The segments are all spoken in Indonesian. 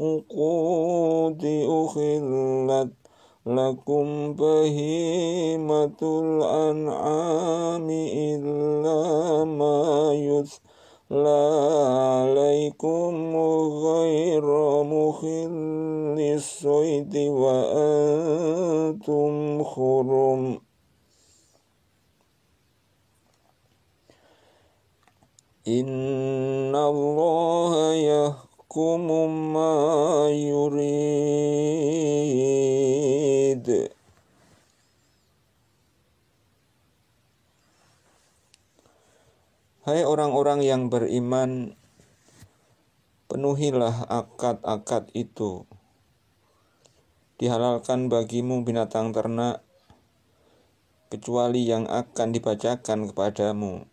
القوت أخلت لكم بهيمة الأنعام إلا ما يتلى عليكم غير مخل الصيد وأنتم خرم إن الله يهدي ربكم ما يريد Hai orang-orang yang beriman, penuhilah akad-akad itu. Dihalalkan bagimu binatang ternak, kecuali yang akan dibacakan kepadamu.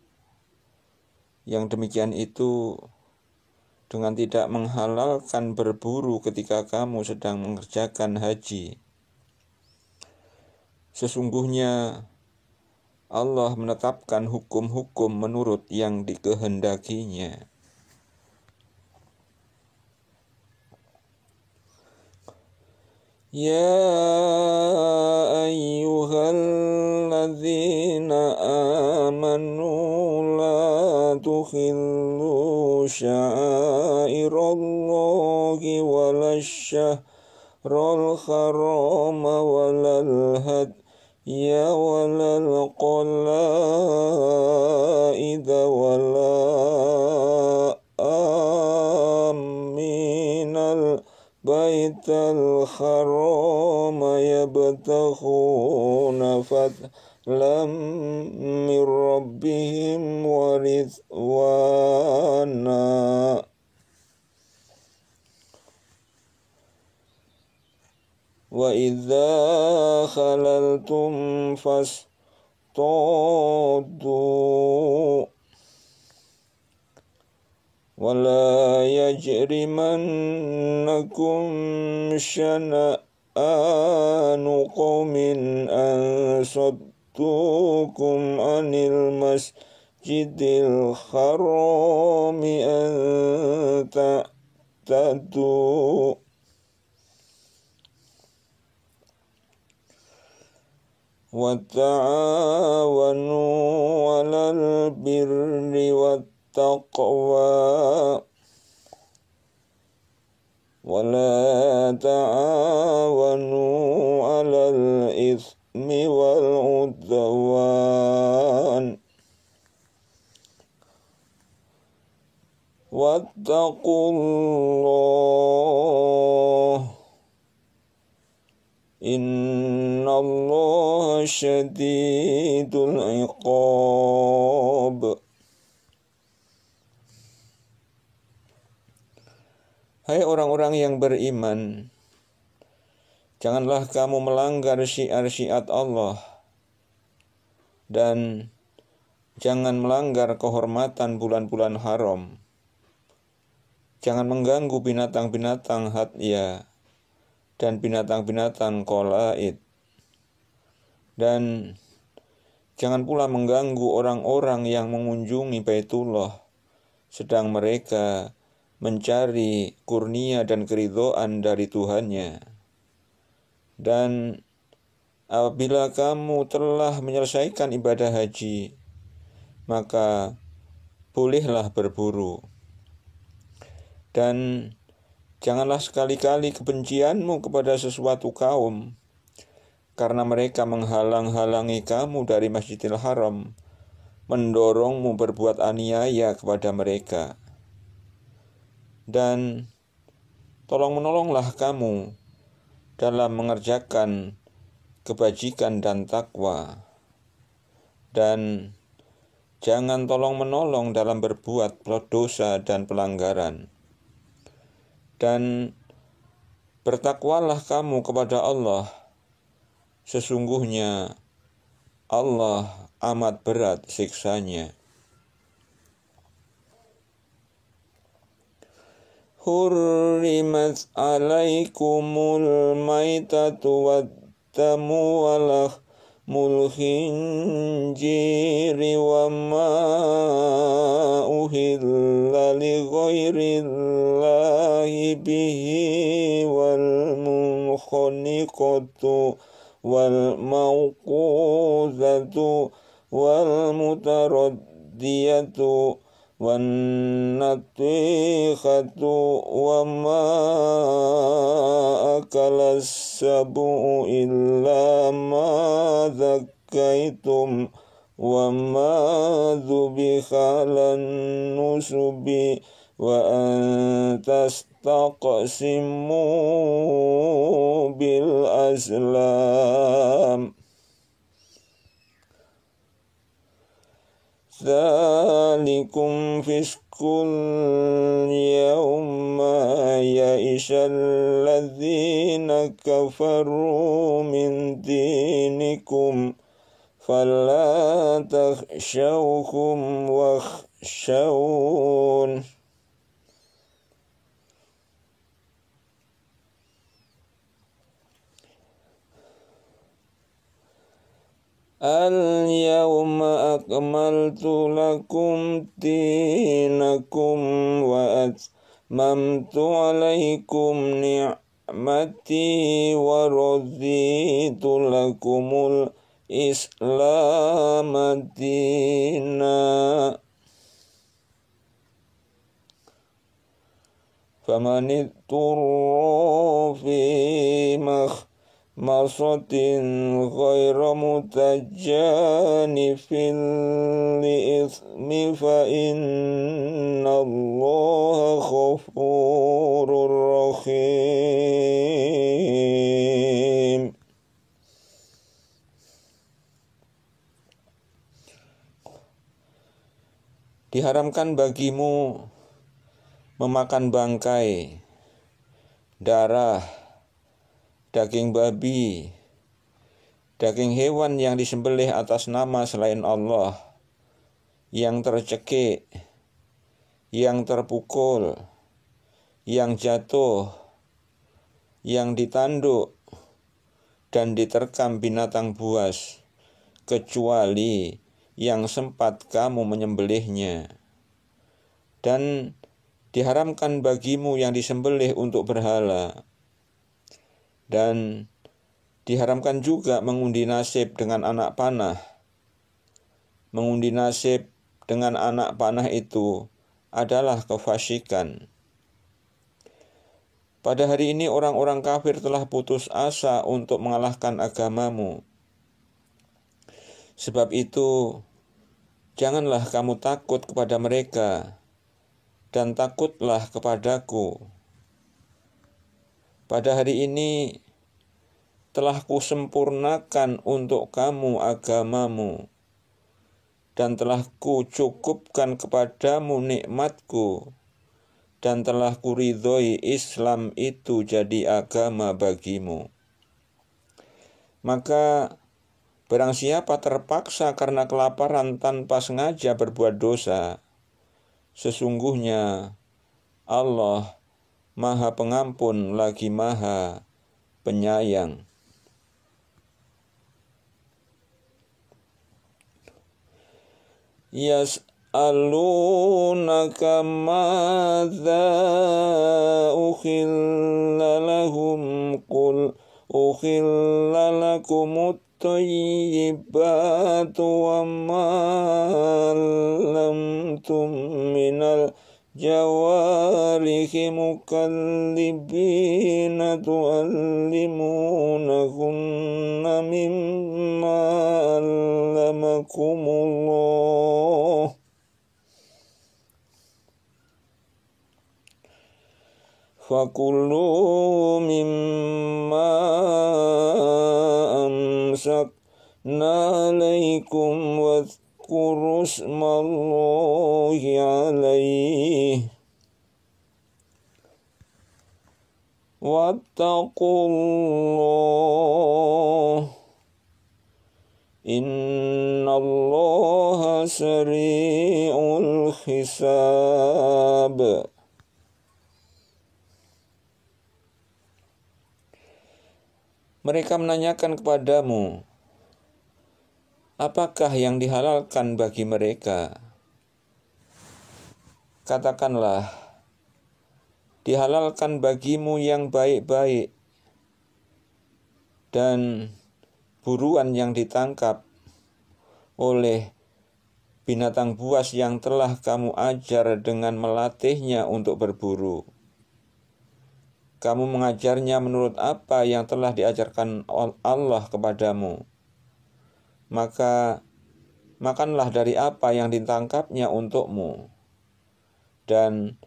Yang demikian itu dengan tidak menghalalkan berburu ketika kamu sedang mengerjakan haji. Sesungguhnya Allah menetapkan hukum-hukum menurut yang dikehendakinya. يا أيها الذين آمنوا لا تخلوا شعائر الله ولا الشهر الحرام ولا الهدي ولا القلائد ولا آه بيت الحرام يبتغون فضلا من ربهم ورضوانا وإذا خللتم فاصطادوا ولا يجرمنكم شنآن قوم أن صدوكم عن المسجد الحرام أن تعتدوا وتعاونوا على البر والتقوى التقوى ولا تعاونوا على الإثم والعدوان واتقوا الله إن الله شديد العقاب Hai orang-orang yang beriman, janganlah kamu melanggar syiar-syiat Allah dan jangan melanggar kehormatan bulan-bulan haram. Jangan mengganggu binatang-binatang hatya dan binatang-binatang kolaid. Dan jangan pula mengganggu orang-orang yang mengunjungi Baitullah sedang mereka mencari kurnia dan keridoan dari Tuhannya. Dan apabila kamu telah menyelesaikan ibadah haji, maka bolehlah berburu. Dan janganlah sekali-kali kebencianmu kepada sesuatu kaum, karena mereka menghalang-halangi kamu dari Masjidil Haram, mendorongmu berbuat aniaya kepada mereka dan tolong menolonglah kamu dalam mengerjakan kebajikan dan takwa dan jangan tolong menolong dalam berbuat dosa dan pelanggaran dan bertakwalah kamu kepada Allah sesungguhnya Allah amat berat siksanya حرمت عليكم الميتة والدم ولحم الخنجير وما أهل لغير الله به والمنخنقة والموقوذة والمتردية والنطيخة وما أكل السبع إلا ما ذكيتم وما ذبح على النسب وأن تستقسموا بالأسلام ذلكم فسق يوم يئس الذين كفروا من دينكم فلا تخشوهم واخشون اليوم أكملت لكم دينكم وأتممت عليكم نعمتي ورضيت لكم الإسلام دينا فمن اضطر في مخ مرصد غير متجانف لإثم فإن الله غفور رحيم Diharamkan bagimu memakan bangkai, darah, daging babi, daging hewan yang disembelih atas nama selain Allah, yang tercekik, yang terpukul, yang jatuh, yang ditanduk, dan diterkam binatang buas, kecuali yang sempat kamu menyembelihnya. Dan diharamkan bagimu yang disembelih untuk berhala, dan diharamkan juga mengundi nasib dengan anak panah. Mengundi nasib dengan anak panah itu adalah kefasikan. Pada hari ini orang-orang kafir telah putus asa untuk mengalahkan agamamu. Sebab itu, janganlah kamu takut kepada mereka, dan takutlah kepadaku. Pada hari ini, telah kusempurnakan untuk kamu agamamu dan telah kucukupkan kepadamu nikmatku dan telah kuridhoi Islam itu jadi agama bagimu maka barang siapa terpaksa karena kelaparan tanpa sengaja berbuat dosa sesungguhnya Allah Maha Pengampun lagi Maha Penyayang. يسألونك ماذا أخل لهم قل أخل لكم الطيبات وما علمتم من الأرض جوارح مكلبين تعلمونهن مما علمكم الله فكلوا مما أمسكنا عليكم واتقوا Kurus اسم الله عليه واتقوا الله إن الله سريع الحساب Mereka menanyakan kepadamu, apakah yang dihalalkan bagi mereka? Katakanlah, dihalalkan bagimu yang baik-baik dan buruan yang ditangkap oleh binatang buas yang telah kamu ajar dengan melatihnya untuk berburu. Kamu mengajarnya menurut apa yang telah diajarkan Allah kepadamu maka makanlah dari apa yang ditangkapnya untukmu, dan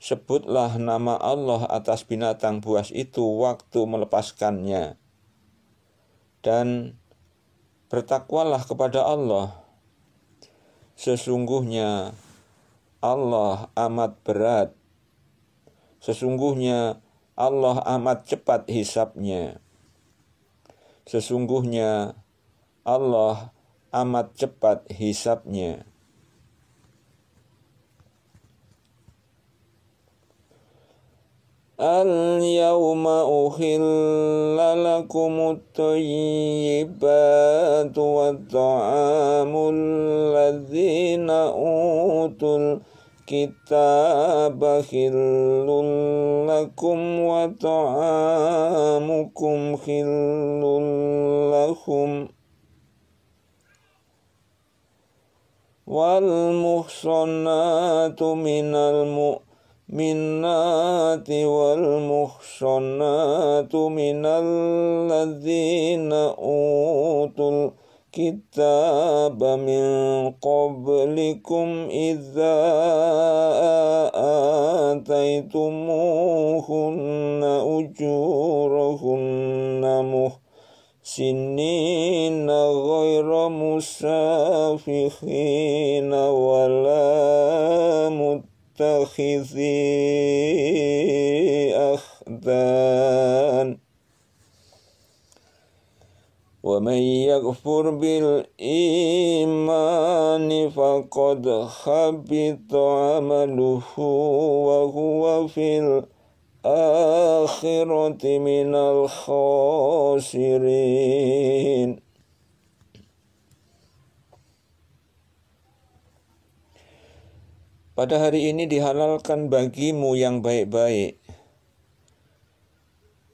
sebutlah nama Allah atas binatang buas itu waktu melepaskannya, dan bertakwalah kepada Allah. Sesungguhnya Allah amat berat, sesungguhnya Allah amat cepat hisapnya. Sesungguhnya Allah amat cepat hisapnya. اليوم أحل لكم الطيبات والطعام الذين أوتوا الكتاب حل لكم وطعامكم حل لهم والمحصنات من المؤمنات والمحصنات من الذين أوتوا الكتاب من قبلكم إذا آتيتموهن أجورهن مه سنين غير مسافحين ولا متخذي أخدان ومن يكفر بالإيمان فقد حبط عمله وهو في الأرض الآخرة من الخاسرين Pada hari ini dihalalkan bagimu yang baik-baik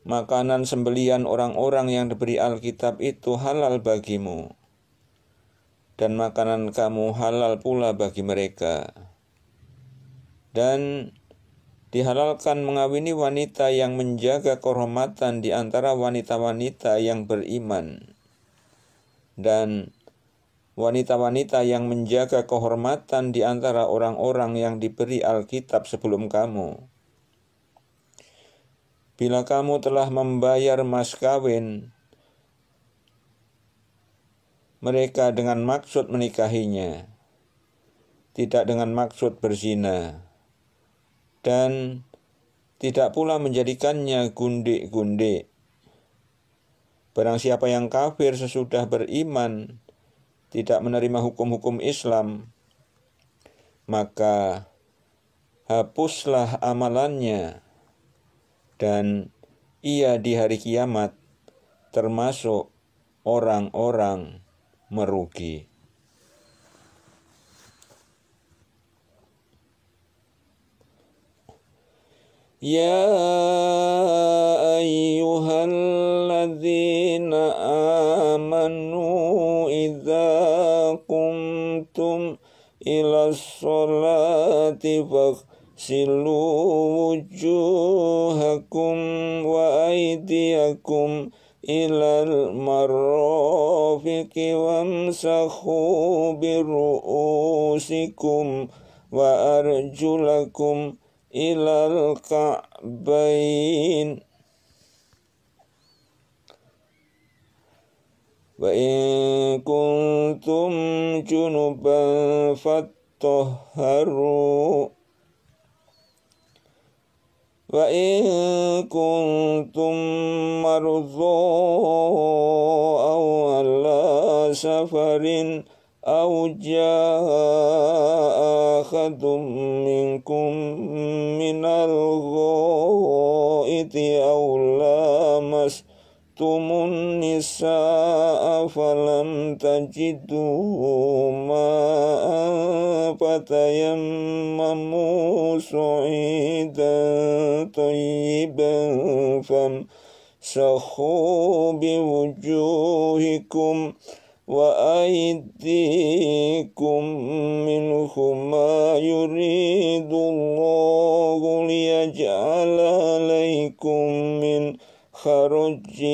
makanan sembelian orang-orang yang diberi Alkitab itu halal bagimu, dan makanan kamu halal pula bagi mereka. Dan Dihalalkan mengawini wanita yang menjaga kehormatan di antara wanita-wanita yang beriman. Dan wanita-wanita yang menjaga kehormatan di antara orang-orang yang diberi Alkitab sebelum kamu. Bila kamu telah membayar mas kawin, mereka dengan maksud menikahinya, tidak dengan maksud berzina dan tidak pula menjadikannya gundik-gundik. Barang siapa yang kafir sesudah beriman, tidak menerima hukum-hukum Islam, maka hapuslah amalannya, dan ia di hari kiamat termasuk orang-orang merugi. يا أيها الذين آمنوا إذا قمتم إلى الصلاة فاغسلوا وجوهكم وأيديكم إلى المرافق وامسخوا برؤوسكم وأرجلكم إلى الكعبين وإن كنتم جنبا فاتطهروا وإن كنتم مرضى أو على سفر أو جاء أحد منكم من الغائط أو لامستم النساء فلم تجدوا ماء فتيمموا سعيدا طيبا فامسخوا بوجوهكم وأيديكم منهما يريد الله ليجعل عليكم من خرج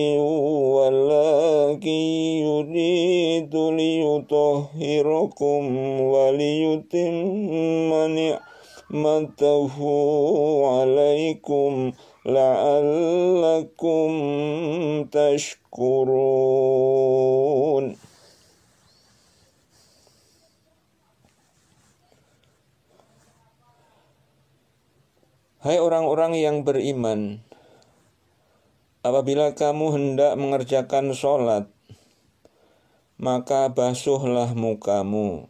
ولكن يريد ليطهركم وليتم نعمته عليكم لعلكم تشكرون Hai orang-orang yang beriman, apabila kamu hendak mengerjakan sholat, maka basuhlah mukamu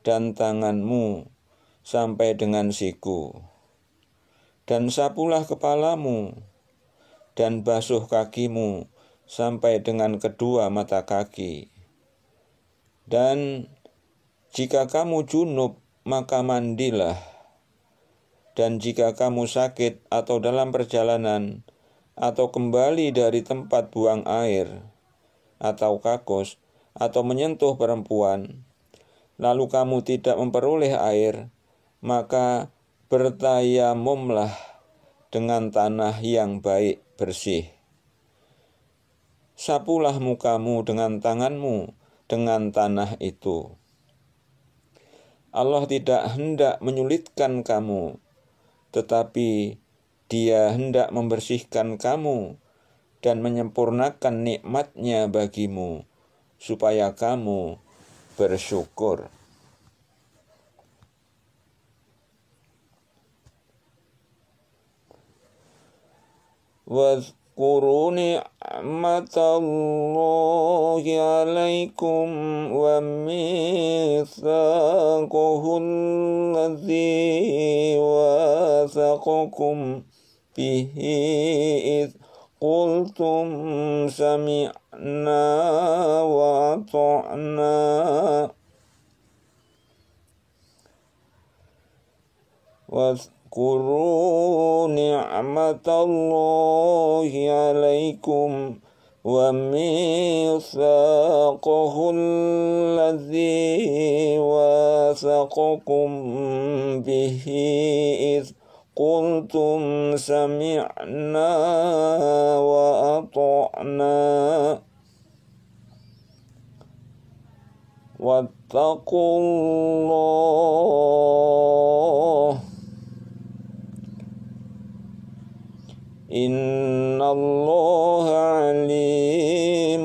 dan tanganmu sampai dengan siku, dan sapulah kepalamu, dan basuh kakimu sampai dengan kedua mata kaki. Dan jika kamu junub, maka mandilah dan jika kamu sakit atau dalam perjalanan, atau kembali dari tempat buang air, atau kakus, atau menyentuh perempuan, lalu kamu tidak memperoleh air, maka bertayamumlah dengan tanah yang baik bersih. Sapulah mukamu dengan tanganmu dengan tanah itu. Allah tidak hendak menyulitkan kamu, tetapi dia hendak membersihkan kamu dan menyempurnakan nikmatnya bagimu, supaya kamu bersyukur. Was واذكروا نعمة الله عليكم وميثاقه الذي واثقكم به إذ قلتم سمعنا وأطعنا اذكروا نعمة الله عليكم وميثاقه الذي واثقكم به إذ قلتم سمعنا وأطعنا واتقوا الله إن الله عليم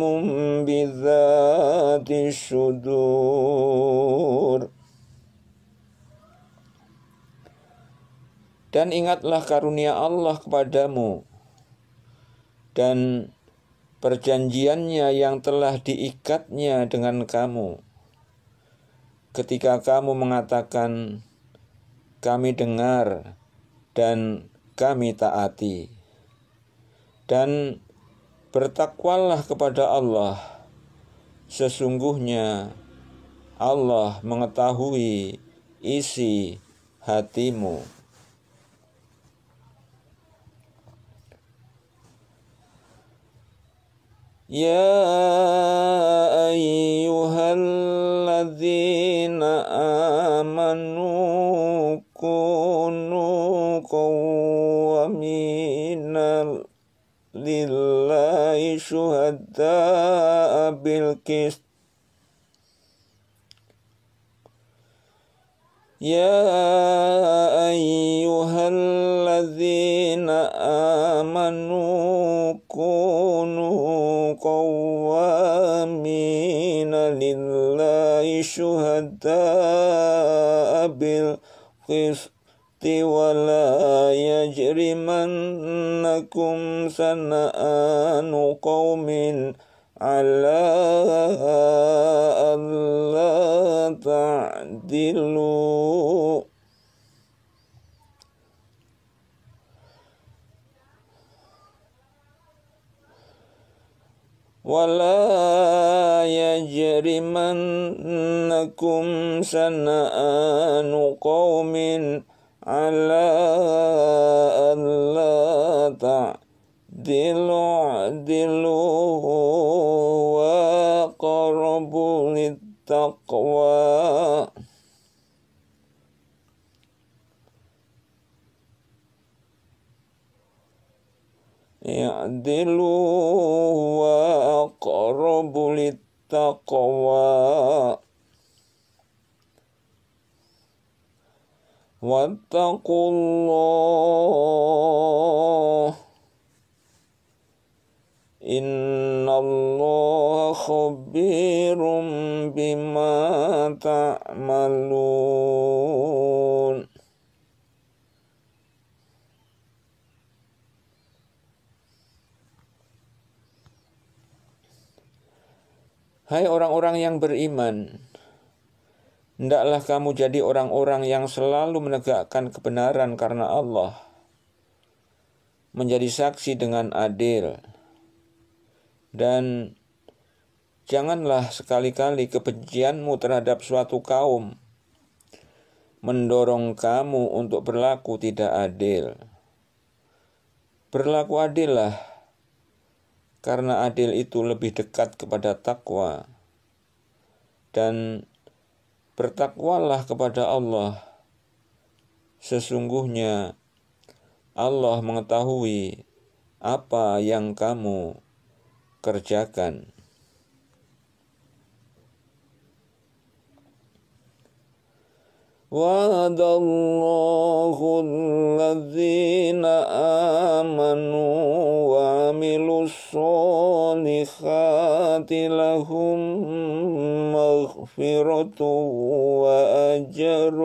بذات الشدور Dan ingatlah karunia Allah kepadamu dan perjanjiannya yang telah diikatnya dengan kamu. Ketika kamu mengatakan, "Kami dengar dan kami taati." dan bertakwalah kepada Allah. Sesungguhnya Allah mengetahui isi hatimu. Ya ayyuhalladzina amanu kunu qawwaminal لله شهداء بالقسط يا أيها الذين آمنوا كونوا قوامين لله شهداء بالقسط ولا يجرمنكم سنآن قوم على ألا تعدلوا ولا يجرمنكم سنآن قوم على ألا تعدلوا اعدلوا أقرب للتقوى اعدلوا وأقرب للتقوى واتقوا الله إن الله خبير بما تعملون Hai orang-orang yang beriman, Hendaklah kamu jadi orang-orang yang selalu menegakkan kebenaran karena Allah, menjadi saksi dengan adil, dan janganlah sekali-kali kebencianmu terhadap suatu kaum mendorong kamu untuk berlaku tidak adil. Berlaku adillah, karena adil itu lebih dekat kepada takwa, dan Bertakwalah kepada Allah. Sesungguhnya Allah mengetahui apa yang kamu kerjakan. وعد الله الذين آمنوا وعملوا الصالحات لهم مغفرة وأجر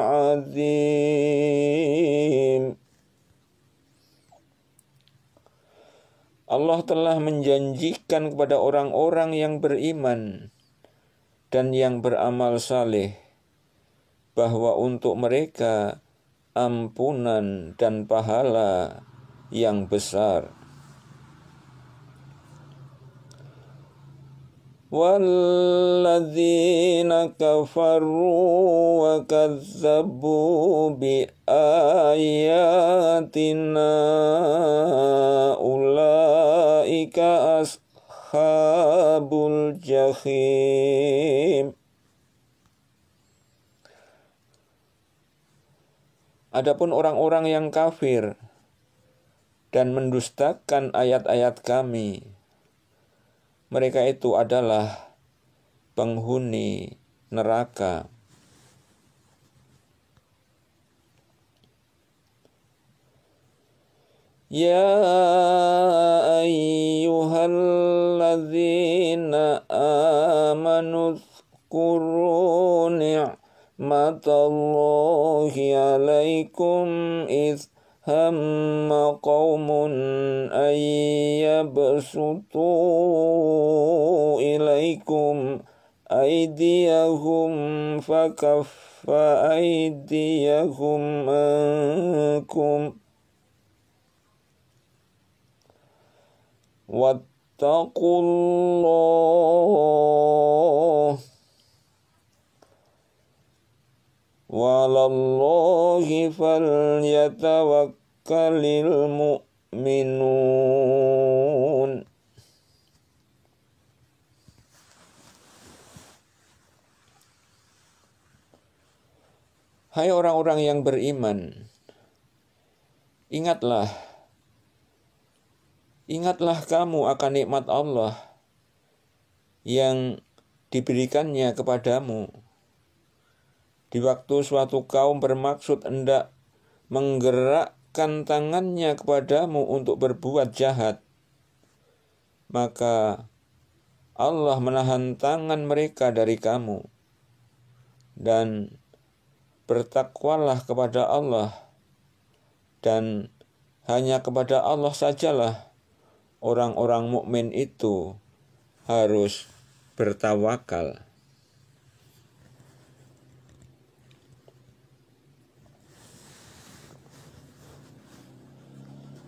عظيم Allah telah menjanjikan kepada orang-orang yang beriman dan yang beramal saleh bahwa untuk mereka ampunan dan pahala yang besar. والذين كفروا وكذبوا بآياتنا أولئك أصحاب الجحيم Adapun orang-orang yang kafir dan mendustakan ayat-ayat kami, mereka itu adalah penghuni neraka. Ya ayyuhalladzina الذين رحمة الله عليكم إذ هم قوم أن يبسطوا إليكم أيديهم فكف أيديهم أنكم واتقوا الله walallahi falyatawakkalil mu'minun Hai orang-orang yang beriman Ingatlah Ingatlah kamu akan nikmat Allah yang diberikannya kepadamu di waktu suatu kaum bermaksud hendak menggerakkan tangannya kepadamu untuk berbuat jahat, maka Allah menahan tangan mereka dari kamu. Dan bertakwalah kepada Allah dan hanya kepada Allah sajalah orang-orang mukmin itu harus bertawakal.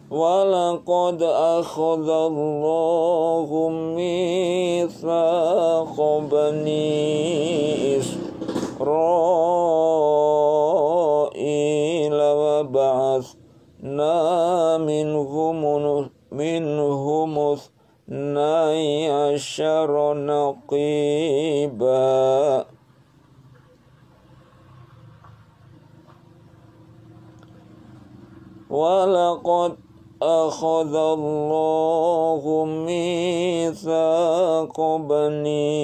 ولقد أخذ الله ميثاق بني إسرائيل وبعثنا منهم منهم اثني عشر نقيبا ولقد أخذ الله ميثاق بني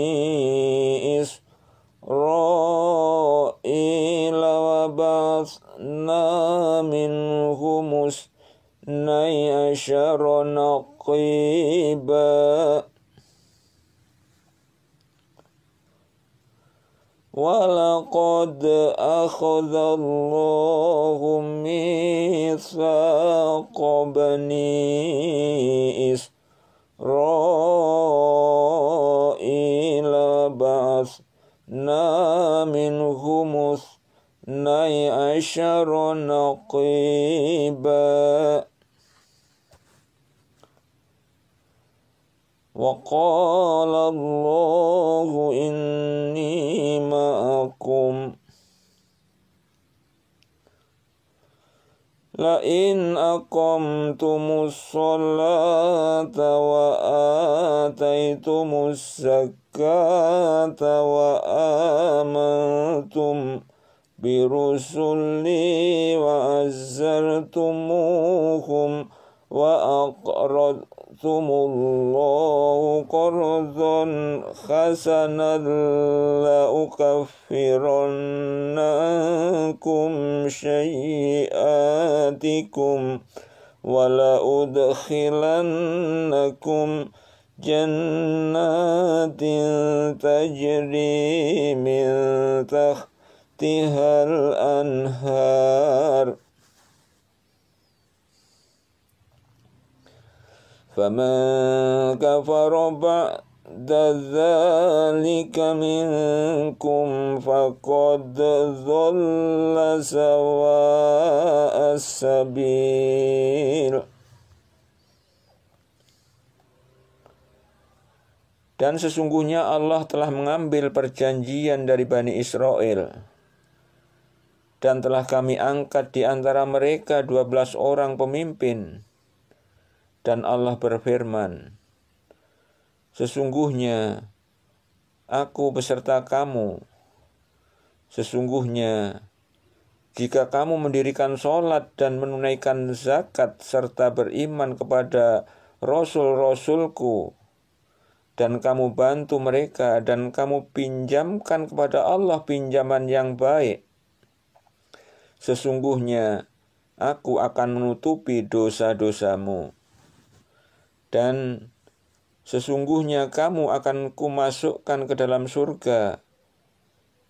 إسرائيل وبعثنا منهم اثني عشر نقيباً ولقد أخذ الله ميثاق بني إسرائيل بعثنا منهم اثني عشر نقيباً وقال الله إني معكم لئن أقمتم الصلاة وآتيتم الزكاة وآمنتم برسلي وعزرتموهم وأقرضتم يقرضكم الله قرضا حسنا لأكفرن عنكم سيئاتكم ولأدخلنكم جنات تجري من تحتها الأنهار فمن كفر بعد ذلك منكم فقد ضل سواء السبيل Dan sesungguhnya Allah telah mengambil perjanjian dari Bani Israel dan telah kami angkat di antara mereka dua belas orang pemimpin dan Allah berfirman, Sesungguhnya aku beserta kamu. Sesungguhnya jika kamu mendirikan sholat dan menunaikan zakat serta beriman kepada rasul-rasulku dan kamu bantu mereka dan kamu pinjamkan kepada Allah pinjaman yang baik sesungguhnya aku akan menutupi dosa-dosamu dan sesungguhnya kamu akan kumasukkan ke dalam surga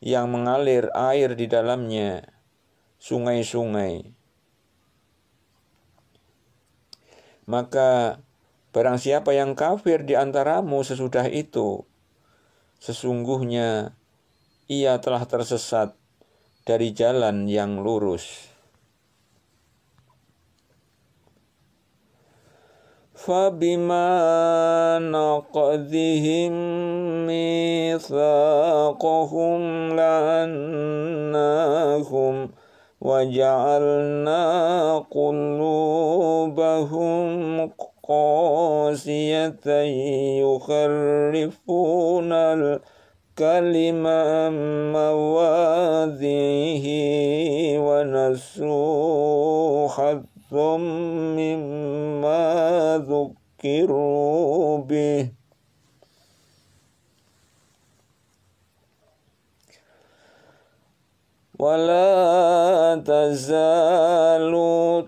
yang mengalir air di dalamnya sungai-sungai maka barang siapa yang kafir di antaramu sesudah itu sesungguhnya ia telah tersesat dari jalan yang lurus فبما نقضهم ميثاقهم لعناهم وجعلنا قلوبهم قاسية يخرفون الكلمة عن مواضعه ونسوا حظا مما ذكروا به ولا تزال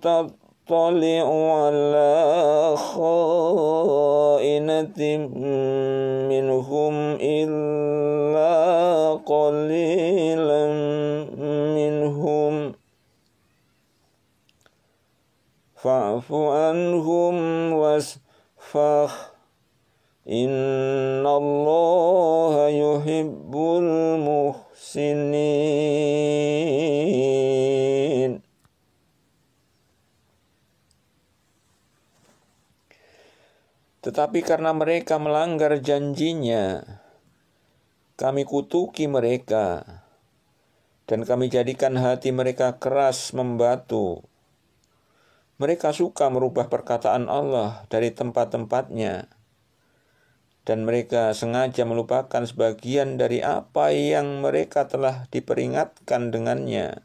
تطلع على خائنة منهم إلا قل فاعف عنهم واصفح إن الله يحب المحسنين Tetapi karena mereka melanggar janjinya, kami kutuki mereka, dan kami jadikan hati mereka keras membatu, mereka suka merubah perkataan Allah dari tempat-tempatnya. Dan mereka sengaja melupakan sebagian dari apa yang mereka telah diperingatkan dengannya.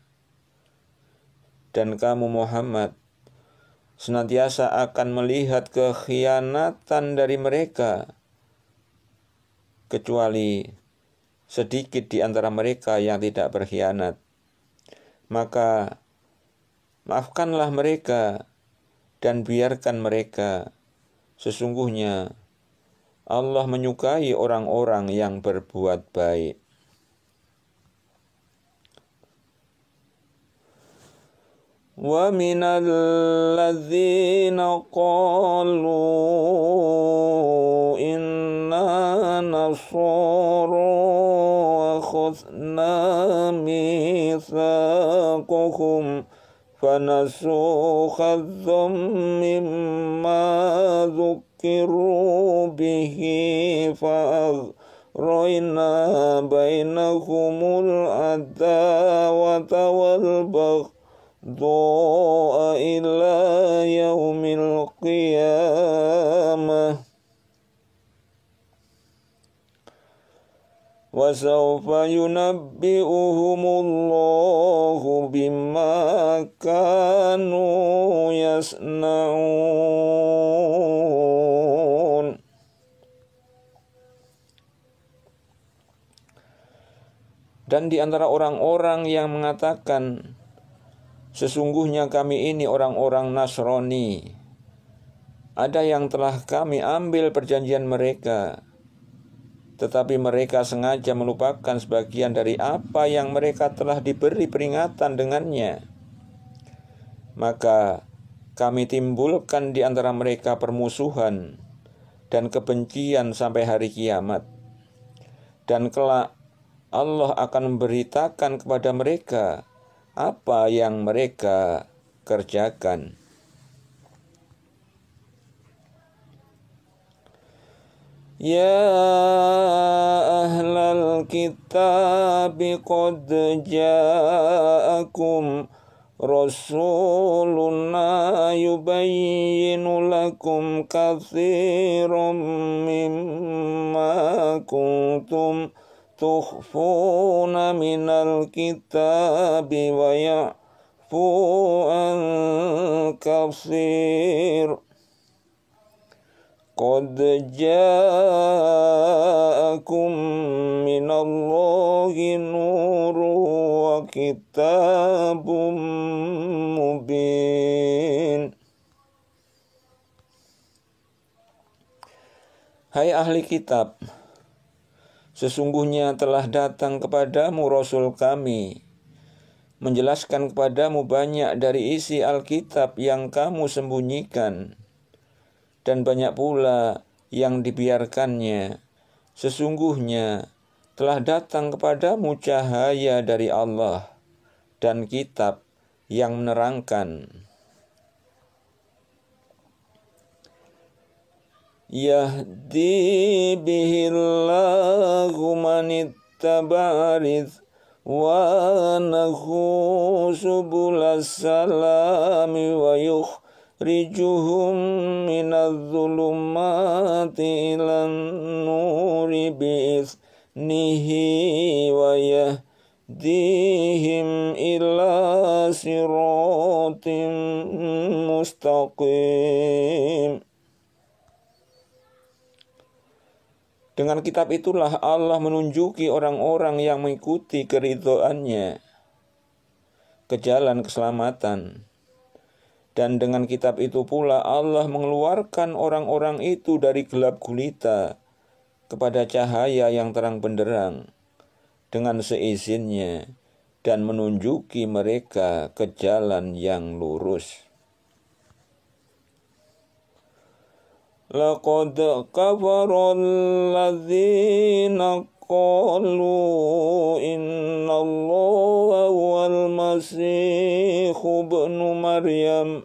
Dan kamu Muhammad, senantiasa akan melihat kekhianatan dari mereka, kecuali sedikit di antara mereka yang tidak berkhianat. Maka Maafkanlah mereka dan biarkan mereka. Sesungguhnya Allah menyukai orang-orang yang berbuat baik. ومن الذين قالوا إنا نصارى أخذنا ميثاقهم فنسوا خذا مما ذكروا به فأغرينا بينهم الأداوة والبغضاء إلى يوم القيامة وسوف ينبئهم الله بما كانوا يصنعون Dan di antara orang-orang yang mengatakan Sesungguhnya kami ini orang-orang Nasrani Ada yang telah kami ambil perjanjian mereka tetapi mereka sengaja melupakan sebagian dari apa yang mereka telah diberi peringatan dengannya. Maka kami timbulkan di antara mereka permusuhan dan kebencian sampai hari kiamat. Dan kelak Allah akan memberitakan kepada mereka apa yang mereka kerjakan. يا أهل الكتاب قد جاءكم رسولنا يبين لكم كثيرا مما كنتم تخفون من الكتاب ويعفو عن كثير قد جاءكم من الله نور وكتاب مبين Hai ahli kitab, sesungguhnya telah datang kepadamu Rasul kami, menjelaskan kepadamu banyak dari isi Alkitab yang kamu sembunyikan dan banyak pula yang dibiarkannya. Sesungguhnya telah datang kepadamu cahaya dari Allah dan kitab yang menerangkan. Yahdi bihillahu manittabarith wa nahu wa yukh يخرجهم من الظلمات إلى النور بإذنه ويهديهم إلى صراط مستقيم Dengan kitab itulah Allah menunjuki orang-orang yang mengikuti keridoannya ke jalan keselamatan. Dan dengan kitab itu pula Allah mengeluarkan orang-orang itu dari gelap gulita kepada cahaya yang terang benderang dengan seizinnya dan menunjuki mereka ke jalan yang lurus. Laqad kafara قالوا إن الله هو المسيح ابن مريم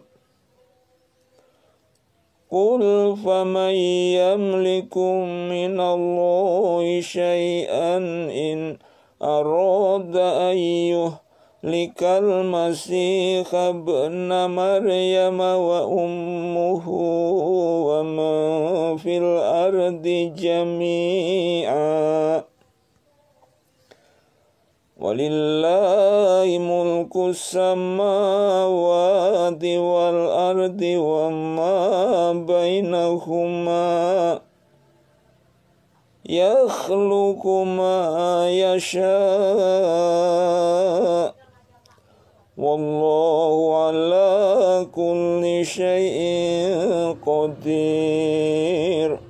قل فمن يملك من الله شيئا إن أراد أن يهلك المسيح ابن مريم وأمه ومن في الأرض جميعا ولله ملك السماوات والأرض وما بينهما يخلق ما يشاء والله على كل شيء قدير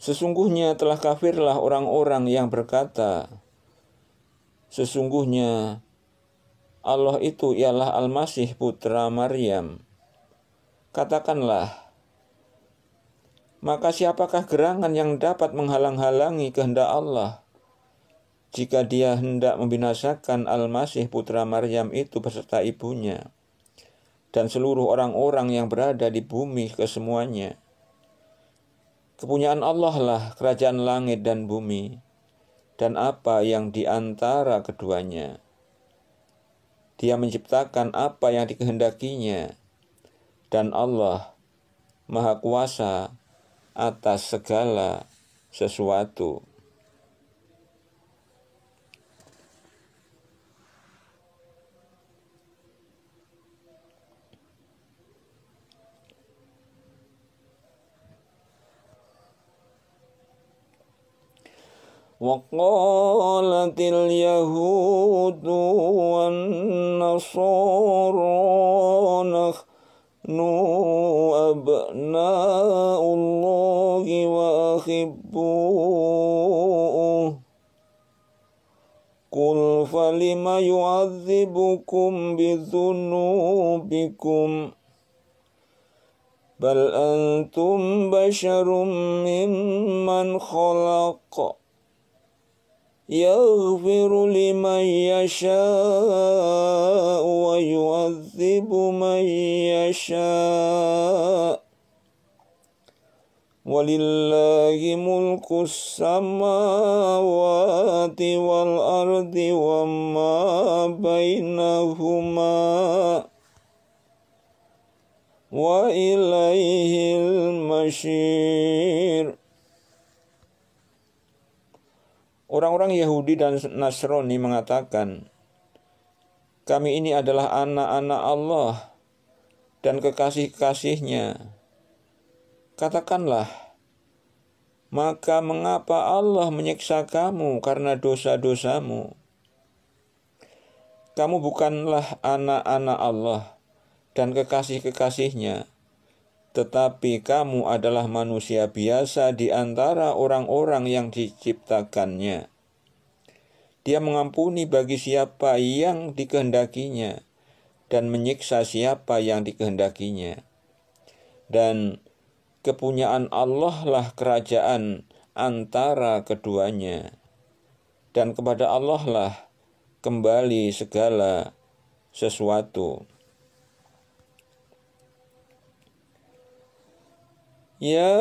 Sesungguhnya telah kafirlah orang-orang yang berkata, Sesungguhnya Allah itu ialah Al-Masih putra Maryam. Katakanlah, maka siapakah gerangan yang dapat menghalang-halangi kehendak Allah? Jika dia hendak membinasakan Al-Masih putra Maryam itu beserta ibunya dan seluruh orang-orang yang berada di bumi kesemuanya. Kepunyaan Allah lah kerajaan langit dan bumi, dan apa yang di antara keduanya. Dia menciptakan apa yang dikehendakinya, dan Allah Maha Kuasa atas segala sesuatu. وقالت اليهود والنصارى نحن أبناء الله وأحبوه قل فلم يعذبكم بذنوبكم بل أنتم بشر ممن خلق يغفر لمن يشاء ويعذب من يشاء ولله ملك السماوات والأرض وما بينهما وإليه المشير Orang-orang Yahudi dan Nasrani mengatakan, "Kami ini adalah anak-anak Allah dan kekasih-kasihnya." Katakanlah, "Maka mengapa Allah menyiksa kamu karena dosa-dosamu? Kamu bukanlah anak-anak Allah dan kekasih-kekasihnya." tetapi kamu adalah manusia biasa di antara orang-orang yang diciptakannya. Dia mengampuni bagi siapa yang dikehendakinya dan menyiksa siapa yang dikehendakinya. Dan kepunyaan Allah lah kerajaan antara keduanya. Dan kepada Allah lah kembali segala sesuatu. يا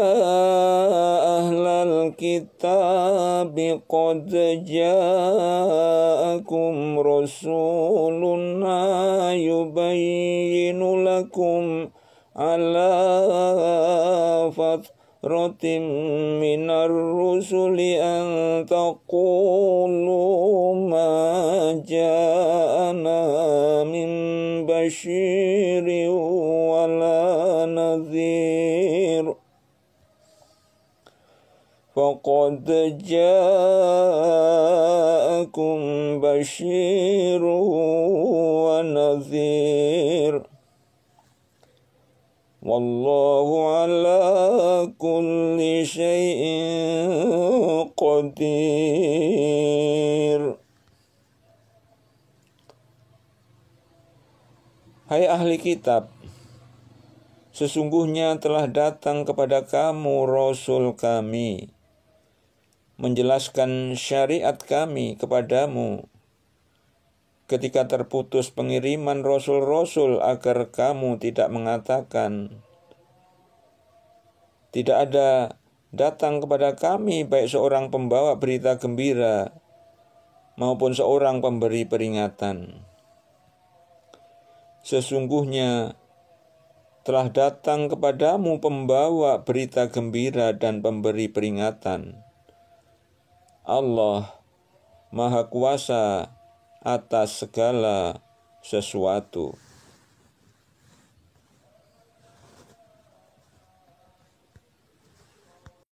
أهل الكتاب قد جاءكم رسولنا يبين لكم على فترة من الرسل أن تقولوا ما جاءنا من بشير ولا نذير فقد جاءكم بشير ونذير والله على كل شيء قدير Hai ahli kitab, sesungguhnya telah datang kepada kamu Rasul kami menjelaskan syariat kami kepadamu ketika terputus pengiriman rasul-rasul agar kamu tidak mengatakan tidak ada datang kepada kami baik seorang pembawa berita gembira maupun seorang pemberi peringatan sesungguhnya telah datang kepadamu pembawa berita gembira dan pemberi peringatan Allah Maha Kuasa atas segala sesuatu.